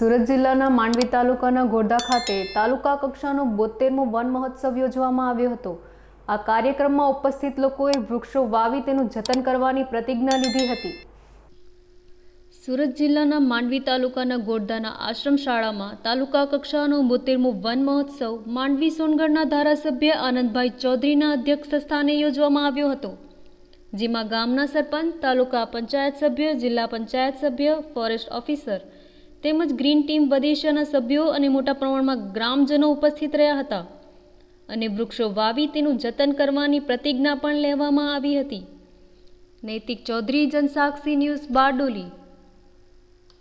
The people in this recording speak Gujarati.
સુરત જિલ્લાના માંડવી તાલુકાના ગોરધા ખાતે તાલુકા કક્ષાનો બોતેરમો વન મહોત્સવ યોજવામાં આવ્યો હતો આ કાર્યક્રમમાં ઉપસ્થિત લોકોએ વૃક્ષો વાવી તેનું જતન કરવાની પ્રતિજ્ઞા લીધી હતી સુરત જિલ્લાના માંડવી તાલુકાના ગોરધાના આશ્રમ શાળામાં તાલુકા કક્ષાનો બોતેરમો વન મહોત્સવ માંડવી સોનગઢના ધારાસભ્ય આનંદભાઈ ચૌધરીના અધ્યક્ષ સ્થાને યોજવામાં આવ્યો હતો જેમાં ગામના સરપંચ તાલુકા પંચાયત સભ્ય જિલ્લા પંચાયત સભ્ય ફોરેસ્ટ ઓફિસર તેમજ ગ્રીન ટીમ વદેશિયાના સભ્યો અને મોટા પ્રમાણમાં ગ્રામજનો ઉપસ્થિત રહ્યા હતા અને વૃક્ષો વાવી તેનું જતન કરવાની પ્રતિજ્ઞા પણ લેવામાં આવી હતી નૈતિક ચૌધરી જનસાક્ષી ન્યૂઝ બારડોલી